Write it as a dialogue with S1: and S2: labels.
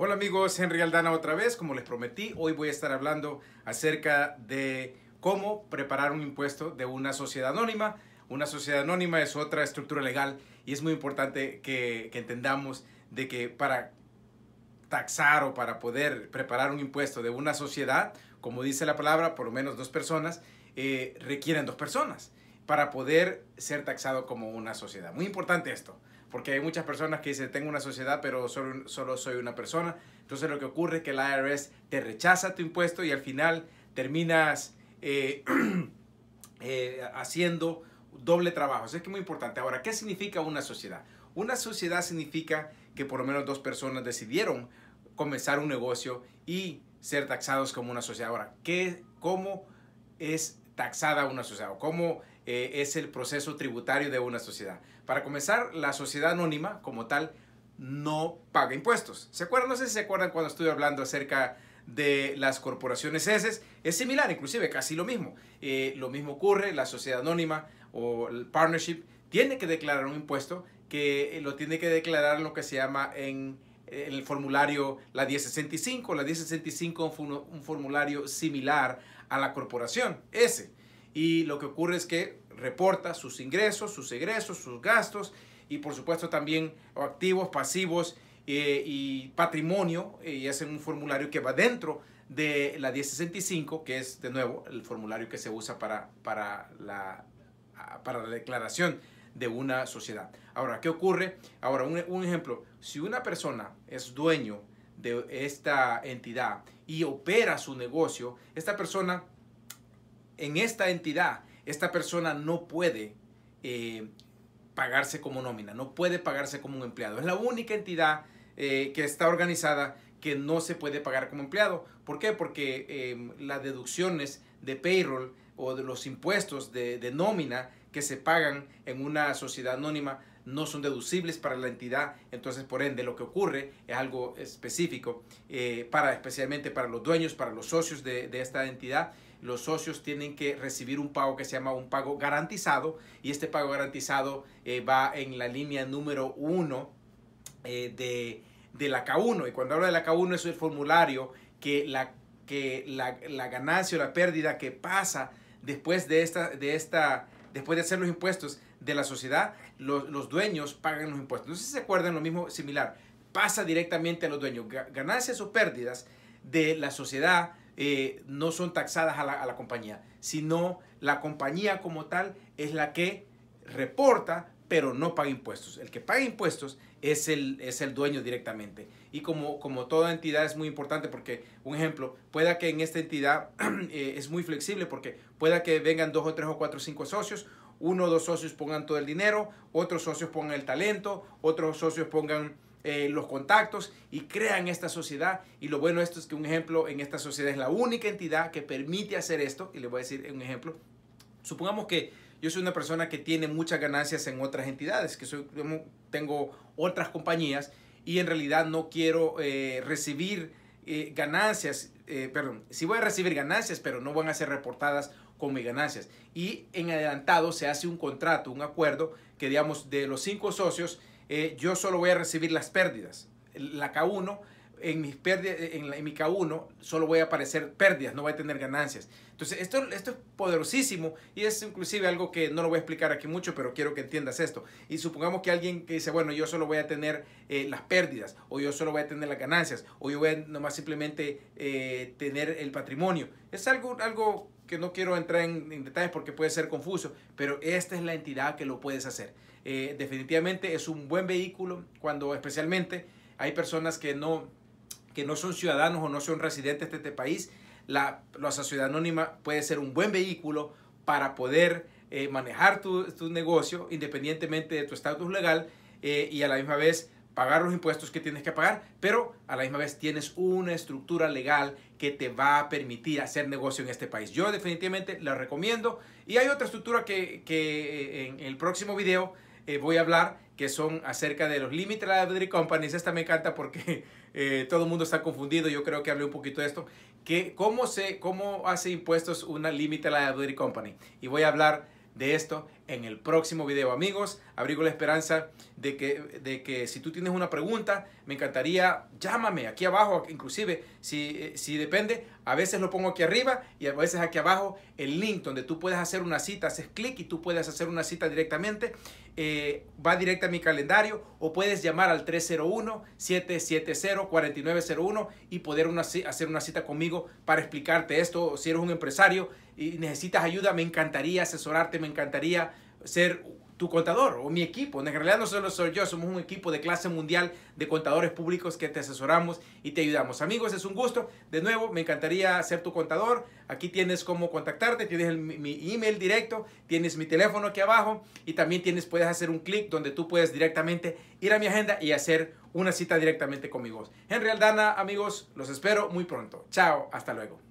S1: Hola amigos, Henry Aldana otra vez, como les prometí, hoy voy a estar hablando acerca de cómo preparar un impuesto de una sociedad anónima. Una sociedad anónima es otra estructura legal y es muy importante que, entendamos de que para taxar o para poder preparar un impuesto de una sociedad, como dice la palabra, por lo menos dos personas, eh, requieren dos personas para poder ser taxado como una sociedad. Muy importante esto porque hay muchas personas que dicen, tengo una sociedad, pero solo, soy una persona. Entonces lo que ocurre es que el IRS te rechaza tu impuesto y al final terminas eh, eh, haciendo doble trabajo. es que es muy importante. Ahora, ¿qué significa una sociedad? Una sociedad significa que por lo menos dos personas decidieron comenzar un negocio y ser taxados como una sociedad. Ahora, ¿qué, ¿cómo es taxada una sociedad? ¿Cómo eh, es el proceso tributario de una sociedad. Para comenzar, la sociedad anónima como tal no paga impuestos. ¿Se acuerdan? No sé si se acuerdan cuando estuve hablando acerca de las corporaciones S. E es similar, inclusive casi lo mismo. Eh, lo mismo ocurre, la sociedad anónima o el partnership tiene que declarar un impuesto que eh, lo tiene que declarar en lo que se llama en, el formulario la 1065. La 1065 es un formulario similar a la corporación S. Y lo que ocurre es que reporta sus ingresos, sus egresos, sus gastos y por supuesto también activos, pasivos eh, y patrimonio eh, y hacen un formulario que va dentro de la 1065, que es de nuevo el formulario que se usa para, para, la, para declaración de una sociedad. Ahora, ¿qué ocurre? Ahora, un, un ejemplo, si una persona es dueño de esta entidad y opera su negocio, esta persona en esta entidad esta persona no puede eh, pagarse como nómina, no puede pagarse como un empleado. Es la única entidad eh, que está organizada que no se puede pagar como empleado. ¿Por qué? Porque em, las deducciones de payroll o de los impuestos de, nómina que se pagan en una sociedad anónima no son deducibles para la entidad, entonces por ende lo que ocurre es algo específico eh, para especialmente para los dueños, para los socios de esta entidad los socios tienen que recibir un pago que se llama un pago garantizado y este pago garantizado eh, va en la línea número uno eh, de, la K1. Y cuando habla de la K1 es el formulario que la, que la, ganancia o la pérdida que pasa después de esta, de esta después de hacer los impuestos de la sociedad, los, los dueños pagan los impuestos. No sé si se acuerdan lo mismo similar. Pasa directamente a los dueños. Ganancias o pérdidas de la sociedad eh, no son taxadas a la, compañía, sino la compañía como tal es la que reporta pero no paga impuestos. El que paga impuestos es el, es el dueño directamente. Y como, como toda entidad es muy importante porque, un ejemplo, pueda que en esta entidad eh, es muy flexible porque pueda que vengan dos o tres o cuatro o cinco socios, uno o dos socios pongan todo el dinero, otros socios pongan el talento, otros socios pongan eh, los contactos y crean esta sociedad. Y lo bueno esto es que un ejemplo en esta sociedad es la única entidad que permite hacer esto. Y le voy a decir un ejemplo. Supongamos que yo soy una persona que tiene muchas ganancias en otras entidades, que soy, tengo otras compañías y en realidad no quiero eh, recibir eh, ganancias, perdón, sí voy a recibir ganancias, pero no van a ser reportadas con mis ganancias. Y en adelantado se hace un contrato, un acuerdo que digamos de los cinco socios, eh, yo solo voy a recibir las pérdidas. La K1, en, mis pérdidas, en, mi K1 solo voy a aparecer pérdidas, no voy a tener ganancias. Entonces, esto, esto es poderosísimo y es inclusive algo que no lo voy a explicar aquí mucho, pero quiero que entiendas esto. Y supongamos que alguien que dice, bueno, yo solo voy a tener eh, las pérdidas, o yo solo voy a tener las ganancias, o yo voy nomás simplemente eh, tener el patrimonio. Es algo, algo que no quiero entrar en, detalles porque puede ser confuso, pero esta es la entidad que lo puedes hacer. Eh, definitivamente es un buen vehículo cuando especialmente hay personas que no, que no son ciudadanos o no son residentes de este país. La, la sociedad anónima puede ser un buen vehículo para poder eh, manejar tu, negocio independientemente de tu estatus legal eh, y a la misma vez pagar los impuestos que tienes que pagar, pero a la misma vez tienes una estructura legal que te va a permitir hacer negocio en este país. Yo definitivamente la recomiendo. Y hay otra estructura que, eh, en el próximo video eh, voy a hablar, que son acerca de los Limited Liability Companies. Esta me encanta porque eh, todo el mundo está confundido. Yo creo que hablé un poquito de esto. Que cómo, se, cómo hace impuestos una Limited Liability Company. Y voy a hablar de esto en el próximo video. Amigos, abrigo la esperanza de que, de que si tú tienes una pregunta, me encantaría, llámame aquí abajo, inclusive, si, si depende, a veces lo pongo aquí arriba y a veces aquí abajo el link donde tú puedes hacer una cita, haces clic y tú puedes hacer una cita directamente eh, va directo a mi calendario o puedes llamar al 301-770-4901 y poder hacer una cita conmigo para explicarte esto. Si eres un empresario y necesitas ayuda, me encantaría asesorarte, me encantaría ser tu contador o mi equipo. En realidad no solo soy yo, somos un equipo de clase mundial de contadores públicos que te asesoramos y te ayudamos. Amigos, es un gusto. De nuevo, me encantaría ser tu contador. Aquí tienes cómo contactarte, tienes mi email directo, tienes mi teléfono aquí abajo y también tienes, puedes hacer un clic donde tú puedes directamente ir a mi agenda y hacer una cita directamente conmigo. En realidad, amigos, los espero muy pronto. Chao, hasta luego.